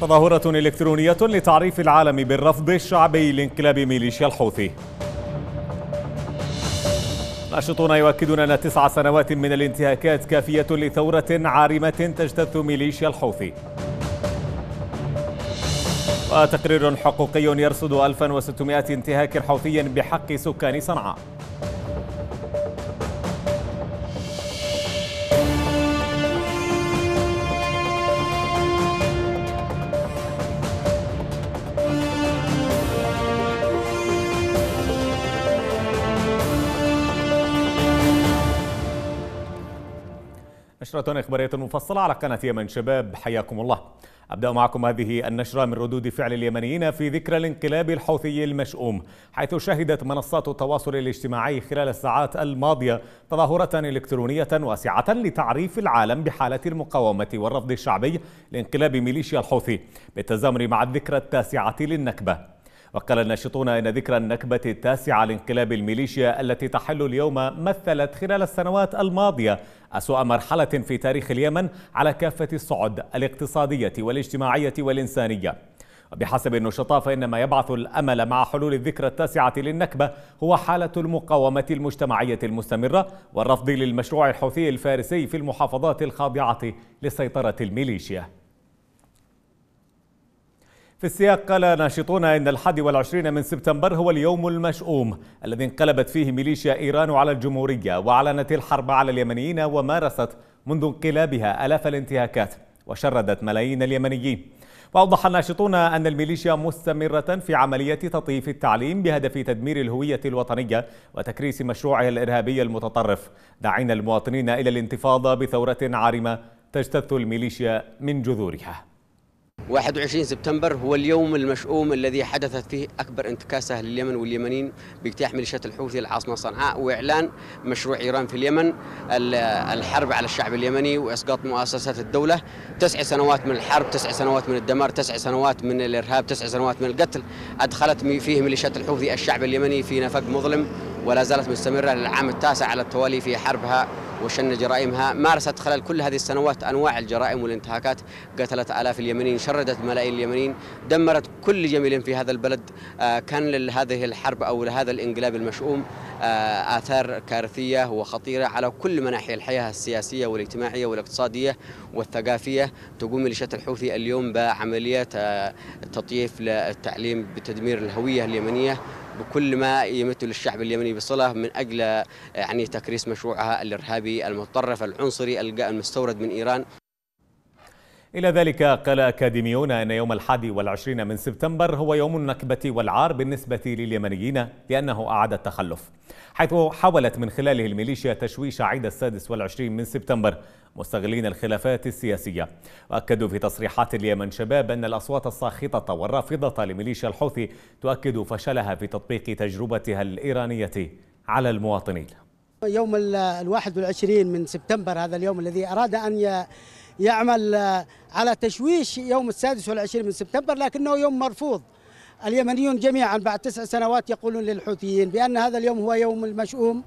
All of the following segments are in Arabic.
تظاهرة إلكترونية لتعريف العالم بالرفض الشعبي لانقلاب ميليشيا الحوثي ناشطون يؤكدون أن تسع سنوات من الانتهاكات كافية لثورة عارمة تجتث ميليشيا الحوثي وتقرير حقوقي يرصد 1600 انتهاك حوثي بحق سكان صنعاء نشرة إخبارية مفصلة على قناة يمن شباب حياكم الله أبدأ معكم هذه النشرة من ردود فعل اليمنيين في ذكرى الانقلاب الحوثي المشؤوم حيث شهدت منصات التواصل الاجتماعي خلال الساعات الماضية تظاهرة إلكترونية واسعة لتعريف العالم بحالة المقاومة والرفض الشعبي لانقلاب ميليشيا الحوثي بالتزامن مع الذكرى التاسعة للنكبة وقال الناشطون إن ذكرى النكبة التاسعة لانقلاب الميليشيا التي تحل اليوم مثلت خلال السنوات الماضية أسوأ مرحلة في تاريخ اليمن على كافة الصعد الاقتصادية والاجتماعية والإنسانية وبحسب النشطاء فإن ما يبعث الأمل مع حلول الذكرى التاسعة للنكبة هو حالة المقاومة المجتمعية المستمرة والرفض للمشروع الحوثي الفارسي في المحافظات الخاضعة لسيطرة الميليشيا في السياق قال ناشطون إن الحادي والعشرين من سبتمبر هو اليوم المشؤوم الذي انقلبت فيه ميليشيا إيران على الجمهورية وأعلنت الحرب على اليمنيين ومارست منذ انقلابها آلاف الانتهاكات وشردت ملايين اليمنيين وأوضح الناشطون أن الميليشيا مستمرة في عملية تطييف التعليم بهدف تدمير الهوية الوطنية وتكريس مشروعها الإرهابي المتطرف داعين المواطنين إلى الانتفاضة بثورة عارمة تجتث الميليشيا من جذورها 21 سبتمبر هو اليوم المشؤوم الذي حدثت فيه أكبر انتكاسة لليمن واليمنيين باجتياح ميليشيات الحوثي العاصمة صنعاء وإعلان مشروع إيران في اليمن الحرب على الشعب اليمني وإسقاط مؤسسات الدولة تسع سنوات من الحرب تسع سنوات من الدمار تسع سنوات من الإرهاب تسع سنوات من القتل أدخلت فيه ميليشيات الحوثي الشعب اليمني في نفق مظلم ولا زالت مستمرة للعام التاسع على التوالي في حربها وشن جرائمها مارست خلال كل هذه السنوات أنواع الجرائم والانتهاكات قتلت آلاف اليمنيين شردت ملايين اليمنيين دمرت كل جميل في هذا البلد آه، كان لهذه الحرب أو لهذا الانقلاب المشؤوم آه، آثار كارثية وخطيرة على كل مناحي الحياة السياسية والاجتماعية والاقتصادية والثقافية تقوم ميليشيات الحوثي اليوم بعمليات آه، تطييف للتعليم بتدمير الهوية اليمنية بكل ما يمثل الشعب اليمني بصله من اجل آه، يعني تكريس مشروعها الارهابي المتطرف العنصري المستورد من ايران إلى ذلك قال أكاديميون أن يوم الحادي والعشرين من سبتمبر هو يوم النكبة والعار بالنسبة لليمنيين لأنه أعاد التخلف حيث حاولت من خلاله الميليشيا تشويش عيد السادس والعشرين من سبتمبر مستغلين الخلافات السياسية وأكدوا في تصريحات اليمن شباب أن الأصوات الساخطة والرافضة لميليشيا الحوثي تؤكد فشلها في تطبيق تجربتها الإيرانية على المواطنين يوم الواحد والعشرين من سبتمبر هذا اليوم الذي أراد أن ي... يعمل آه، على تشويش يوم السادس والعشرين من سبتمبر لكنه يوم مرفوض اليمنيون جميعا بعد تسع سنوات يقولون للحوثيين بأن هذا اليوم هو يوم المشؤوم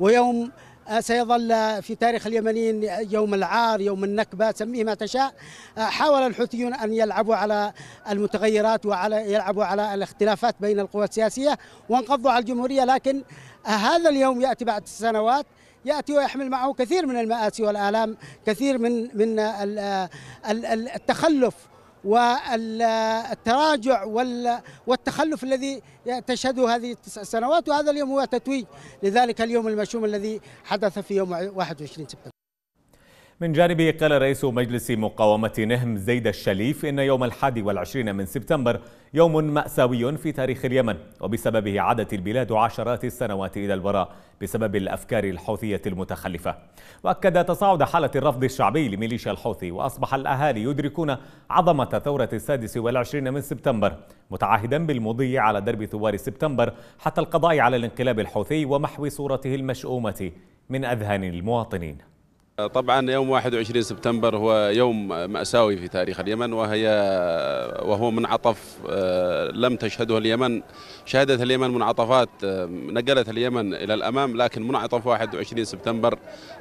ويوم آه، سيظل آه، في تاريخ اليمنيين يوم العار يوم النكبة سميه ما تشاء حاول الحوثيون أن يلعبوا على المتغيرات وعلى يلعبوا على الاختلافات بين القوى السياسية وانقضوا على الجمهورية لكن هذا اليوم يأتي بعد سنوات ياتي ويحمل معه كثير من المآسي والآلام كثير من من التخلف والتراجع والتخلف الذي تشهده هذه التسع سنوات وهذا اليوم هو تتويج لذلك اليوم المشوم الذي حدث في يوم 21 سبتمبر من جانبه قال رئيس مجلس مقاومة نهم زيد الشليف إن يوم الحادي والعشرين من سبتمبر يوم مأساوي في تاريخ اليمن وبسببه عادت البلاد عشرات السنوات إلى الوراء بسبب الأفكار الحوثية المتخلفة وأكد تصاعد حالة الرفض الشعبي لميليشيا الحوثي وأصبح الأهالي يدركون عظمة ثورة السادس والعشرين من سبتمبر متعهدا بالمضي على درب ثوار سبتمبر حتى القضاء على الانقلاب الحوثي ومحو صورته المشؤومة من أذهان المواطنين طبعا يوم 21 سبتمبر هو يوم مأساوي في تاريخ اليمن وهي وهو منعطف آه، لم تشهده اليمن شهدت اليمن منعطفات آه، نقلت اليمن إلى الأمام لكن منعطف 21 سبتمبر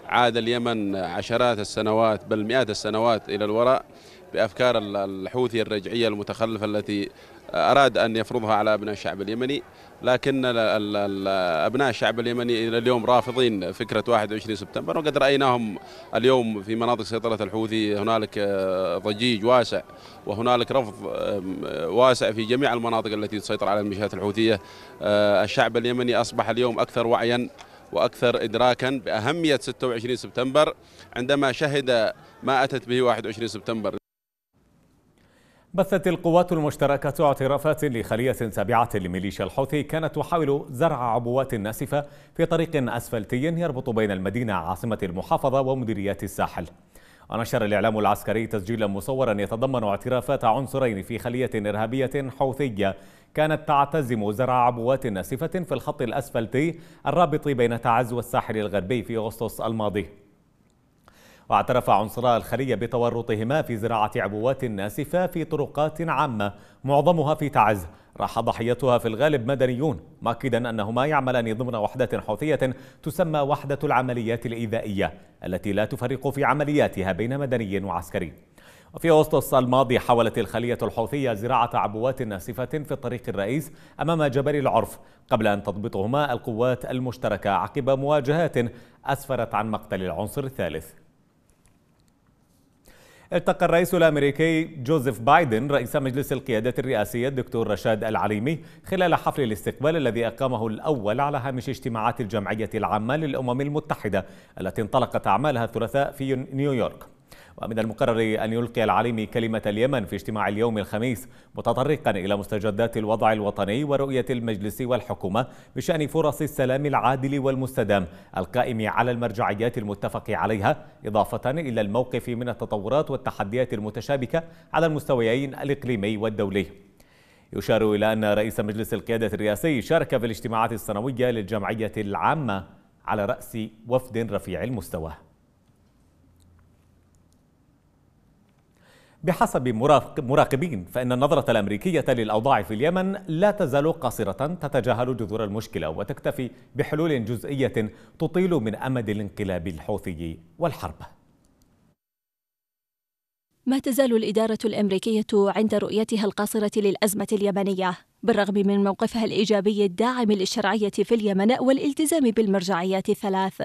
عاد اليمن عشرات السنوات بل مئات السنوات إلى الوراء بأفكار الحوثي الرجعية المتخلفة التي أراد أن يفرضها على أبناء الشعب اليمني لكن أبناء الشعب اليمني إلى اليوم رافضين فكرة 21 سبتمبر وقد رأيناهم اليوم في مناطق سيطرة الحوثي هنالك آه، ضجيج واسع وهنالك رفض آه، واسع في جميع المناطق التي تسيطر على الميليشيات الحوثية آه، الشعب اليمني أصبح اليوم أكثر وعياً واكثر ادراكا باهميه 26 سبتمبر عندما شهد ما اتت به 21 سبتمبر بثت القوات المشتركة اعترافات لخلية تابعة لميليشيا الحوثي كانت تحاول زرع عبوات ناسفة في طريق أسفلتي يربط بين المدينة عاصمة المحافظة ومديريات الساحل ونشر الإعلام العسكري تسجيلا مصورا يتضمن اعترافات عنصرين في خلية إرهابية حوثية كانت تعتزم زرع عبوات ناسفة في الخط الأسفلتي الرابط بين تعز والساحل الغربي في أغسطس الماضي واعترف عنصرا الخلية بتورطهما في زراعة عبوات ناسفة في طرقات عامة معظمها في تعز راح ضحيتها في الغالب مدنيون مؤكدا أنهما يعملان ضمن وحدة حوثية تسمى وحدة العمليات الإيذائية التي لا تفرق في عملياتها بين مدني وعسكري وفي أغسطس الماضي حاولت الخلية الحوثية زراعة عبوات ناسفة في الطريق الرئيس أمام جبل العرف قبل أن تضبطهما القوات المشتركة عقب مواجهات أسفرت عن مقتل العنصر الثالث التقى الرئيس الامريكي جوزيف بايدن رئيس مجلس القياده الرئاسيه الدكتور رشاد العليمي خلال حفل الاستقبال الذي اقامه الاول على هامش اجتماعات الجمعيه العامه للامم المتحده التي انطلقت اعمالها الثلاثاء في نيويورك ومن المقرر أن يلقي العليم كلمة اليمن في اجتماع اليوم الخميس متطرقا إلى مستجدات الوضع الوطني ورؤية المجلس والحكومة بشأن فرص السلام العادل والمستدام القائم على المرجعيات المتفق عليها إضافة إلى الموقف من التطورات والتحديات المتشابكة على المستويين الإقليمي والدولي يشار إلى أن رئيس مجلس القيادة الرئاسي شارك في الاجتماعات السنوية للجمعية العامة على رأس وفد رفيع المستوى بحسب مراقبين فإن النظرة الأمريكية للأوضاع في اليمن لا تزال قاصرة تتجاهل جذور المشكلة وتكتفي بحلول جزئية تطيل من أمد الانقلاب الحوثي والحرب ما تزال الإدارة الأمريكية عند رؤيتها القاصرة للأزمة اليمنية بالرغم من موقفها الإيجابي الداعم للشرعية في اليمن والالتزام بالمرجعيات الثلاث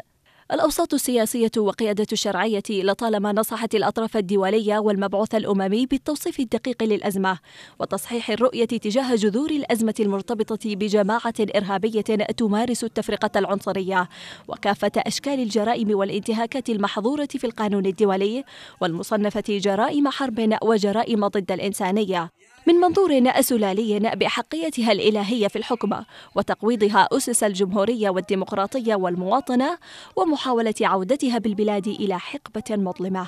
الأوساط السياسية وقيادة الشرعية لطالما نصحت الأطراف الدولية والمبعوث الأممي بالتوصيف الدقيق للأزمة وتصحيح الرؤية تجاه جذور الأزمة المرتبطة بجماعة إرهابية تمارس التفرقة العنصرية وكافة أشكال الجرائم والانتهاكات المحظورة في القانون الدولي والمصنفة جرائم حرب وجرائم ضد الإنسانية من منظور سلالي بأحقيتها الإلهية في الحكم وتقويضها أسس الجمهورية والديمقراطية والمواطنة ومحاولة عودتها بالبلاد إلى حقبة مظلمة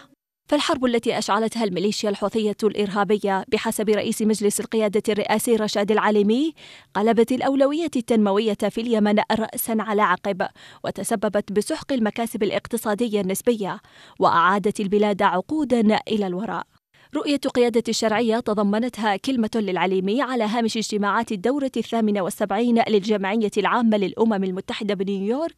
فالحرب التي أشعلتها الميليشيا الحوثية الإرهابية بحسب رئيس مجلس القيادة الرئاسي رشاد العالمي قلبت الأولوية التنموية في اليمن رأسا على عقب وتسببت بسحق المكاسب الاقتصادية النسبية وأعادت البلاد عقودا إلى الوراء رؤية قيادة الشرعية تضمنتها كلمة للعليمي على هامش اجتماعات الدورة الثامنة والسبعين للجمعية العامة للأمم المتحدة بنيويورك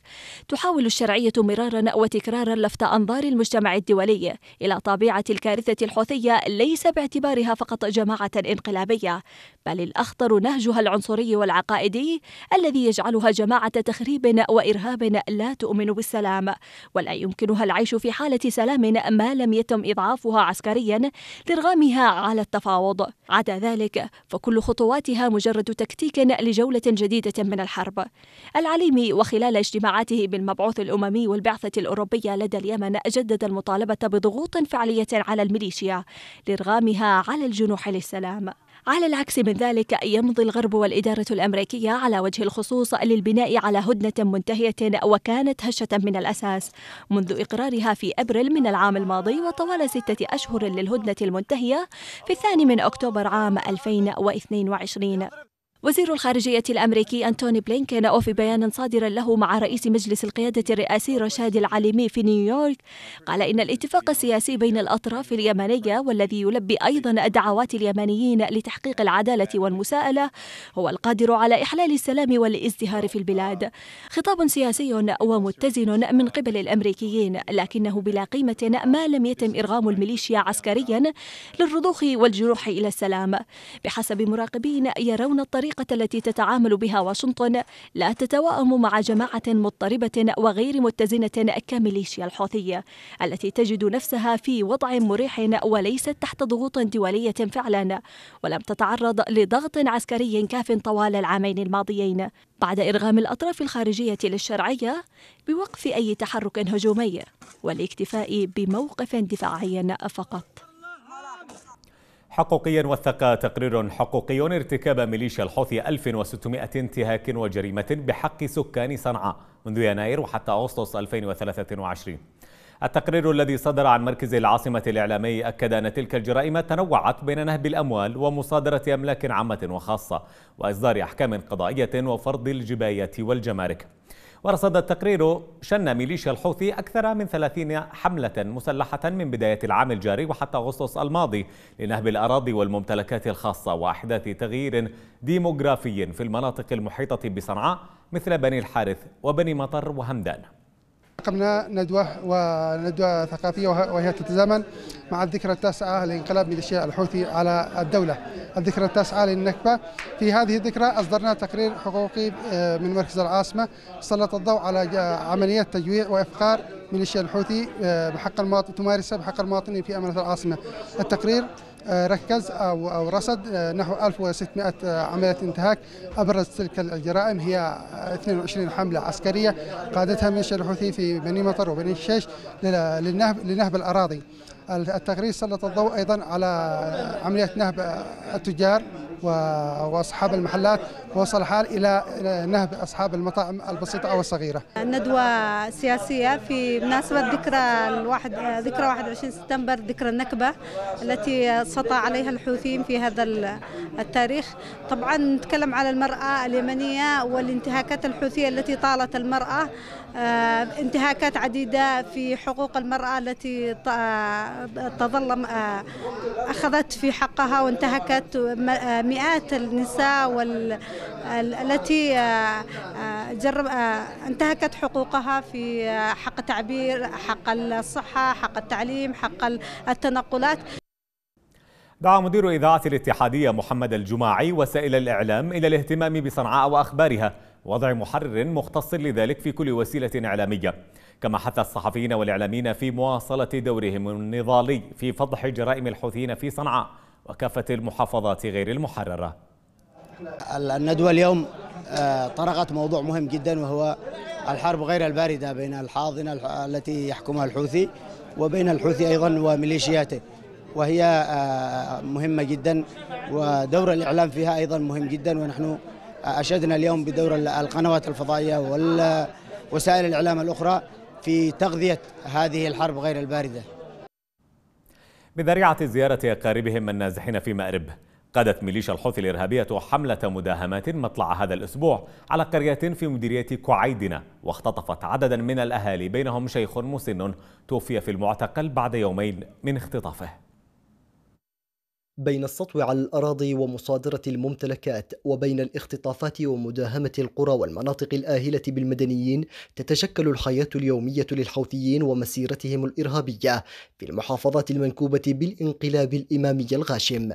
تحاول الشرعية مرارا وتكرارا لفت أنظار المجتمع الدولي إلى طبيعة الكارثة الحوثية ليس باعتبارها فقط جماعة انقلابية بل الأخطر نهجها العنصري والعقائدي الذي يجعلها جماعة تخريب وإرهاب لا تؤمن بالسلام ولا يمكنها العيش في حالة سلام ما لم يتم إضعافها عسكريا لإرغامها على التفاوض عدا ذلك فكل خطواتها مجرد تكتيك لجولة جديدة من الحرب العليمي وخلال اجتماعاته بالمبعوث الأممي والبعثة الأوروبية لدى اليمن جدد المطالبة بضغوط فعلية على الميليشيا لإرغامها على الجنوح للسلام على العكس من ذلك يمضي الغرب والإدارة الأمريكية على وجه الخصوص للبناء على هدنة منتهية وكانت هشة من الأساس منذ إقرارها في أبريل من العام الماضي وطوال ستة أشهر للهدنة المنتهية في الثاني من أكتوبر عام 2022 وزير الخارجية الأمريكي أنتوني بلينكين أو في بيان صادر له مع رئيس مجلس القيادة الرئاسي رشاد العالمي في نيويورك قال إن الاتفاق السياسي بين الأطراف اليمنية والذي يلبي أيضا الدعوات اليمنيين لتحقيق العدالة والمساءلة هو القادر على إحلال السلام والازدهار في البلاد خطاب سياسي ومتزن من قبل الأمريكيين لكنه بلا قيمة ما لم يتم إرغام الميليشيا عسكريا للرضوخ والجروح إلى السلام بحسب مراقبين يرون الطريق الطريقة التي تتعامل بها واشنطن لا تتواءم مع جماعة مضطربة وغير متزنة كميليشيا الحوثية التي تجد نفسها في وضع مريح وليست تحت ضغوط دولية فعلا ولم تتعرض لضغط عسكري كاف طوال العامين الماضيين بعد إرغام الأطراف الخارجية للشرعية بوقف أي تحرك هجومي والاكتفاء بموقف دفاعي فقط حقوقيا وثق تقرير حقوقي ارتكاب ميليشيا الحوثي 1600 انتهاك وجريمة بحق سكان صنعاء منذ يناير وحتى أغسطس 2023 التقرير الذي صدر عن مركز العاصمة الإعلامي أكد أن تلك الجرائم تنوعت بين نهب الأموال ومصادرة أملاك عامة وخاصة وإصدار أحكام قضائية وفرض الجباية والجمارك ورصد التقرير شن ميليشيا الحوثي أكثر من 30 حملة مسلحة من بداية العام الجاري وحتى أغسطس الماضي لنهب الأراضي والممتلكات الخاصة وإحداث تغيير ديموغرافي في المناطق المحيطة بصنعاء مثل بني الحارث وبني مطر وهمدان أقمنا ندوة وندوة ثقافية وهي تتزامن مع الذكرى التاسعة لانقلاب ميليشيا الحوثي على الدولة الذكرى التاسعة للنكبة في هذه الذكرى أصدرنا تقرير حقوقي آه، من مركز العاصمة سلط الضوء على عملية تجويع وإفقار ميليشيا الحوثي آه، بحق المواطن تمارسه بحق المواطنين في أمانة العاصمة التقرير آه، ركز أو, أو رصد آه، نحو 1600 آه، عملية انتهاك أبرز تلك الجرائم هي 22 حملة عسكرية قادتها ميليشيا الحوثي في بني مطر وبني الشيش للنهب لنهب الأراضي التقرير سلط الضوء أيضا على عملية نهب التجار واصحاب المحلات ووصل الحال الى نهب اصحاب المطاعم البسيطه او الصغيره. ندوه سياسيه في مناسبه ذكرى الواحد ذكرى 21 سبتمبر ذكرى النكبه التي سطى عليها الحوثيين في هذا التاريخ. طبعا نتكلم على المراه اليمنيه والانتهاكات الحوثيه التي طالت المراه آه، انتهاكات عديدة في حقوق المرأة التي آه، تظلم آه، أخذت في حقها وانتهكت مئات النساء التي جرب انتهكت حقوقها في حق التعبير حق الصحة حق التعليم حق التنقلات دعا مدير إذاعة الاتحادية محمد الجماعي وسائل الإعلام إلى الاهتمام بصنعاء وأخبارها وضع محرر مختص لذلك في كل وسيلة إعلامية كما حث الصحفيين والإعلاميين في مواصلة دورهم النضالي في فضح جرائم الحوثيين في صنعاء وكافة المحافظات غير المحررة الندوة اليوم آه، طرقت موضوع مهم جدا وهو الحرب غير الباردة بين الحاضنة التي يحكمها الحوثي وبين الحوثي أيضا وميليشياته وهي آه، مهمة جدا ودور الإعلام فيها أيضا مهم جدا ونحن أشدنا اليوم بدور القنوات الفضائية ووسائل الإعلام الأخرى في تغذية هذه الحرب غير الباردة بذريعة زيارة أقاربهم النازحين في مأرب قادت ميليشيا الحوثي الإرهابية حملة مداهمات مطلع هذا الأسبوع على قرية في مديرية كعيدنة واختطفت عددا من الأهالي بينهم شيخ مسن توفي في المعتقل بعد يومين من اختطافه بين السطو على الأراضي ومصادرة الممتلكات وبين الاختطافات ومداهمة القرى والمناطق الآهلة بالمدنيين تتشكل الحياة اليومية للحوثيين ومسيرتهم الإرهابية في المحافظات المنكوبة بالانقلاب الإمامي الغاشم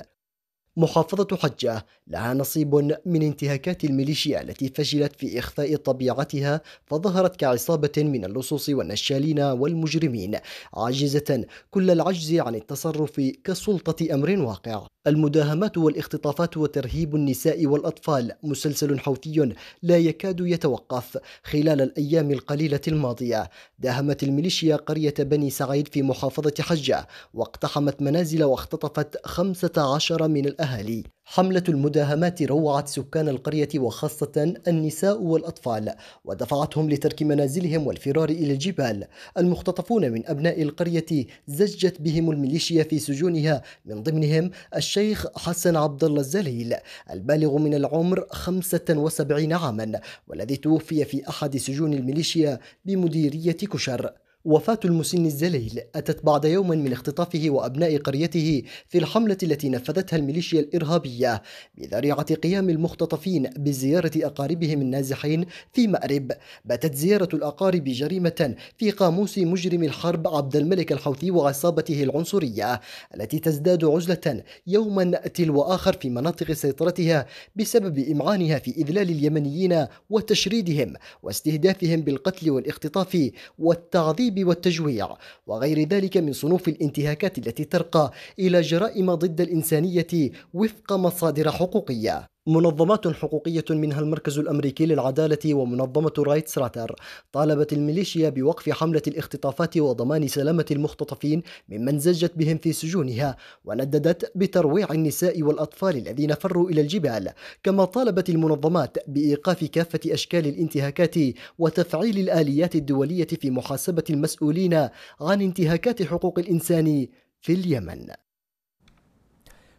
محافظة حجة لها نصيب من انتهاكات الميليشيا التي فشلت في إخفاء طبيعتها فظهرت كعصابة من اللصوص والنشالين والمجرمين عاجزة كل العجز عن التصرف كسلطة أمر واقع المداهمات والاختطافات وترهيب النساء والأطفال مسلسل حوثي لا يكاد يتوقف خلال الأيام القليلة الماضية داهمت الميليشيا قرية بني سعيد في محافظة حجة واقتحمت منازل واختطفت 15 من الأهالي حملة المداهمات روعت سكان القرية وخاصة النساء والأطفال ودفعتهم لترك منازلهم والفرار إلى الجبال المختطفون من أبناء القرية زجت بهم الميليشيا في سجونها من ضمنهم الشيخ حسن عبد الله الزليل البالغ من العمر 75 عاما والذي توفي في أحد سجون الميليشيا بمديرية كشر وفاة المسن الزليل أتت بعد يوم من اختطافه وأبناء قريته في الحملة التي نفذتها الميليشيا الإرهابية بذريعة قيام المختطفين بزيارة أقاربهم النازحين في مأرب باتت زيارة الأقارب جريمة في قاموس مجرم الحرب عبد الملك الحوثي وعصابته العنصرية التي تزداد عزلة يوما تلو آخر في مناطق سيطرتها بسبب إمعانها في إذلال اليمنيين وتشريدهم واستهدافهم بالقتل والاختطاف والتعذيب والتكذيب والتجويع وغير ذلك من صنوف الانتهاكات التي ترقى إلى جرائم ضد الإنسانية وفق مصادر حقوقية منظمات حقوقية منها المركز الأمريكي للعدالة ومنظمة رايتس راتر طالبت الميليشيا بوقف حملة الاختطافات وضمان سلامة المختطفين ممن زجت بهم في سجونها ونددت بترويع النساء والأطفال الذين فروا إلى الجبال كما طالبت المنظمات بإيقاف كافة أشكال الانتهاكات وتفعيل الآليات الدولية في محاسبة المسؤولين عن انتهاكات حقوق الإنسان في اليمن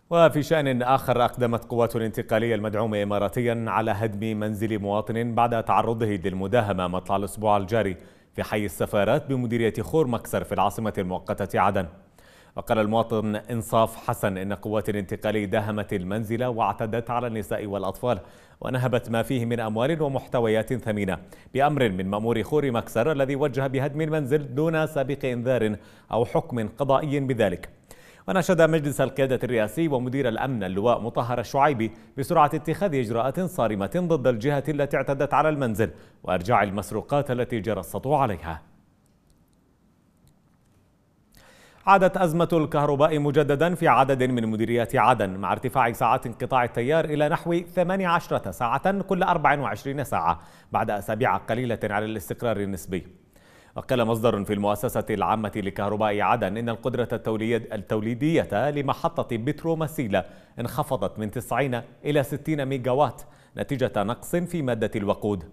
وفي شأن آخر أقدمت قوات الانتقالية المدعومة إماراتيا على هدم منزل مواطن بعد تعرضه للمداهمة مطلع الأسبوع الجاري في حي السفارات بمديرية خور مكسر في العاصمة المؤقتة عدن وقال المواطن إنصاف حسن إن قوات الانتقالي داهمت المنزل واعتدت على النساء والأطفال ونهبت ما فيه من أموال ومحتويات ثمينة بأمر من مأمور خور مكسر الذي وجه بهدم المنزل دون سابق إنذار أو حكم قضائي بذلك وناشد مجلس القيادة الرئاسي ومدير الأمن اللواء مطهر الشعيبي بسرعة اتخاذ إجراءات صارمة ضد الجهة التي اعتدت على المنزل وإرجاع المسروقات التي جرى السطو عليها عادت أزمة الكهرباء مجددا في عدد من مديريات عدن مع ارتفاع ساعات انقطاع التيار إلى نحو 18 ساعة كل 24 ساعة بعد أسابيع قليلة على الاستقرار النسبي وقال مصدر في المؤسسة العامة لكهرباء عدن إن القدرة التوليدية لمحطة بترو مسيلة انخفضت من 90 إلى 60 ميجاوات نتيجة نقص في مادة الوقود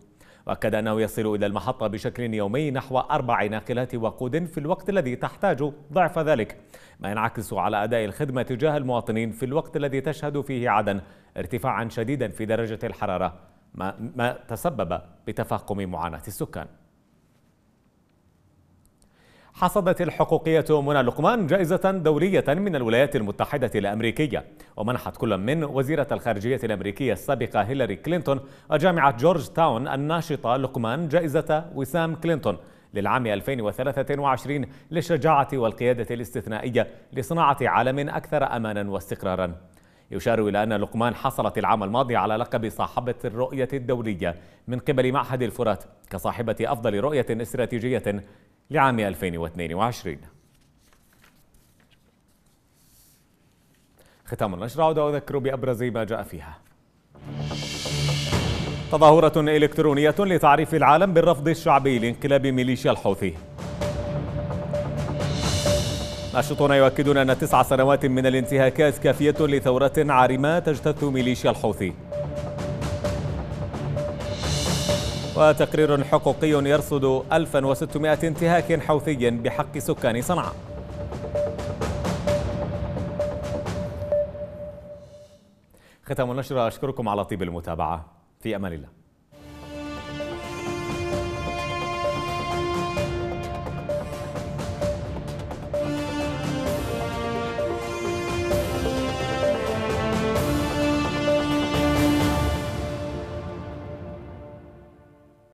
وأكد أنه يصل إلى المحطة بشكل يومي نحو أربع ناقلات وقود في الوقت الذي تحتاج ضعف ذلك ما ينعكس على أداء الخدمة تجاه المواطنين في الوقت الذي تشهد فيه عدن ارتفاعا شديدا في درجة الحرارة ما, ما تسبب بتفاقم معاناة السكان حصدت الحقوقية منى لقمان جائزة دولية من الولايات المتحدة الأمريكية ومنحت كل من وزيرة الخارجية الأمريكية السابقة هيلاري كلينتون وجامعة جورج تاون الناشطة لقمان جائزة وسام كلينتون للعام 2023 للشجاعة والقيادة الاستثنائية لصناعة عالم أكثر أمانا واستقرارا يشار إلى أن لقمان حصلت العام الماضي على لقب صاحبة الرؤية الدولية من قبل معهد الفرات كصاحبة أفضل رؤية استراتيجية لعام 2022 ختام النشرة عودة أذكر بأبرز ما جاء فيها تظاهرة إلكترونية لتعريف العالم بالرفض الشعبي لانقلاب ميليشيا الحوثي ناشطون يؤكدون أن تسع سنوات من الانتهاكات كافية لثورة عارمة تجتث ميليشيا الحوثي وتقرير حقوقي يرصد 1600 انتهاك حوثي بحق سكان صنعاء ختام النشرة أشكركم على طيب المتابعة في أمان الله